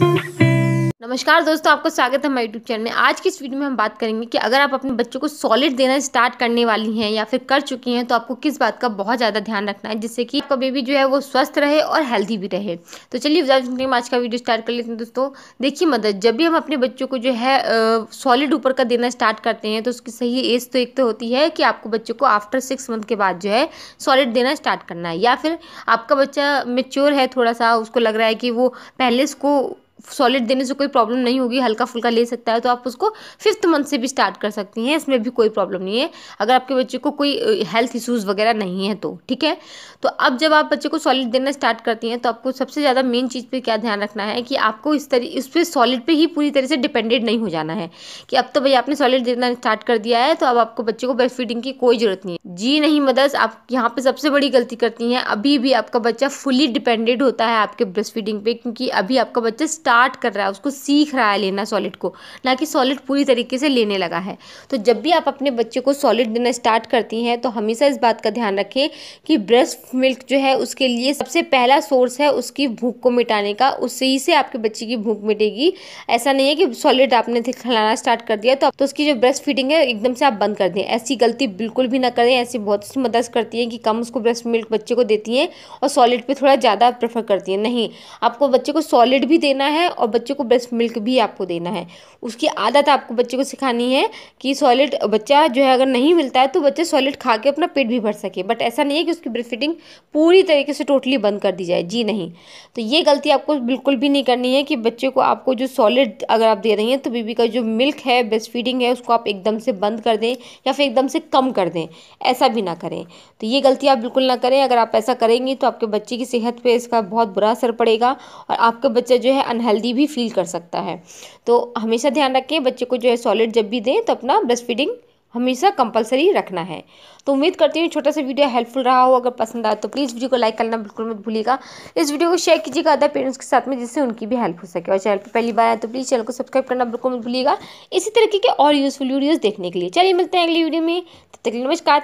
नमस्कार दोस्तों आपका स्वागत है हमारे यूट्यूब चैनल में आज की इस वीडियो में हम बात करेंगे कि अगर आप अपने बच्चों को सॉलिड देना स्टार्ट करने वाली हैं या फिर कर चुकी हैं तो आपको किस बात का बहुत ज़्यादा ध्यान रखना है जिससे कि आपका बेबी जो है वो स्वस्थ रहे और हेल्थी भी रहे तो चलिए आज का वीडियो स्टार्ट कर लेते हैं दोस्तों देखिए मदद जब भी हम अपने बच्चों को जो है सॉलिड ऊपर का देना स्टार्ट करते हैं तो उसकी सही एज तो एक तो होती है कि आपको बच्चों को आफ्टर सिक्स मंथ के बाद जो है सॉलिड देना स्टार्ट करना है या फिर आपका बच्चा मेच्योर है थोड़ा सा उसको लग रहा है कि वो पहले उसको सॉलिड देने से कोई प्रॉब्लम नहीं होगी हल्का फुल्का ले सकता है तो आप उसको फिफ्थ मंथ से भी स्टार्ट कर सकती हैं इसमें भी कोई प्रॉब्लम नहीं है अगर आपके बच्चे को कोई हेल्थ इशूज़ वगैरह नहीं है तो ठीक है तो अब जब आप बच्चे को सॉलिड देना स्टार्ट करती हैं तो आपको सबसे ज़्यादा मेन चीज़ पर क्या ध्यान रखना है कि आपको इस तरी इस पर सॉलिड पर ही पूरी तरह से डिपेंडेंट नहीं हो जाना है कि अब तो भैया आपने सॉलिड देना स्टार्ट कर दिया है तो अब आपको बच्चे को ब्रेस्ट फीडिंग की कोई ज़रूरत नहीं है जी नहीं मदर्स आप यहाँ पर सबसे बड़ी गलती करती हैं अभी भी आपका बच्चा फुली डिपेंडेंट होता है आपके ब्रेस्ट फीडिंग पर क्योंकि अभी आपका बच्चा स्टार्ट कर रहा है उसको सीख रहा है लेना सॉलिड को ना कि सॉलिड पूरी तरीके से लेने लगा है तो जब भी आप अपने बच्चे को सॉलिड देना स्टार्ट करती हैं तो हमेशा इस बात का ध्यान रखें कि ब्रेस्ट मिल्क जो है उसके लिए सबसे पहला सोर्स है उसकी भूख को मिटाने का उसी ही से आपके बच्चे की भूख मिटेगी ऐसा नहीं है कि सॉलिड आपने खिलाना स्टार्ट कर दिया तो, तो उसकी जो ब्रेस्ट फीडिंग है एकदम से आप बंद कर दें ऐसी गलती बिल्कुल भी ना करें ऐसी बहुत सी मदद करती हैं कि कम उसको ब्रेस्ट मिल्क बच्चे को देती हैं और सॉलिड पर थोड़ा ज़्यादा प्रेफर करती हैं नहीं आपको बच्चे को सॉलिड भी देना है है और बच्चे को ब्रेस्ट मिल्क भी आपको देना है उसकी आदत आपको बच्चे को सिखानी है कि सॉलिड बच्चा जो है अगर नहीं मिलता है तो बच्चे सॉलिड खा के अपना पेट भी भर सके बट ऐसा नहीं है कि उसकी ब्रेस्ट फीडिंग पूरी तरीके से टोटली बंद कर दी जाए जी नहीं तो ये गलती आपको बिल्कुल भी नहीं करनी है कि बच्चे को आपको जो सॉलिड अगर आप दे रही हैं तो बीबी का जो मिल्क है ब्रेस्ट फीडिंग है उसको आप एकदम से बंद कर दें या फिर एकदम से कम कर दें ऐसा भी ना करें तो ये गलती आप बिल्कुल ना करें अगर आप ऐसा करेंगी तो आपके बच्चे की सेहत पर इसका बहुत बुरा असर पड़ेगा और आपका बच्चा जो है अनहे हेल्दी भी फील कर सकता है तो हमेशा ध्यान रखें बच्चे को जो है सॉलिड जब भी दें तो अपना ब्रेस्ट फीडिंग हमेशा कंपलसरी रखना है तो उम्मीद करती हूँ छोटा सा वीडियो हेल्पफुल रहा हो अगर पसंद आए तो प्लीज़ वीडियो को लाइक करना बिल्कुल मत भूलिएगा इस वीडियो को शेयर कीजिएगा अदर पेरेंट्स के साथ में जिससे उनकी भी हेल्प हो सके और चैनल पर पहली बार आए तो प्लीज़ चैनल को सब्सक्राइब करना बिल्कुल मत भूलिएगा इसी तरीके के और यूज़फुल वीडियोज़ देखने के लिए चलिए मिलते हैं अगली वीडियो में तब तक नमस्कार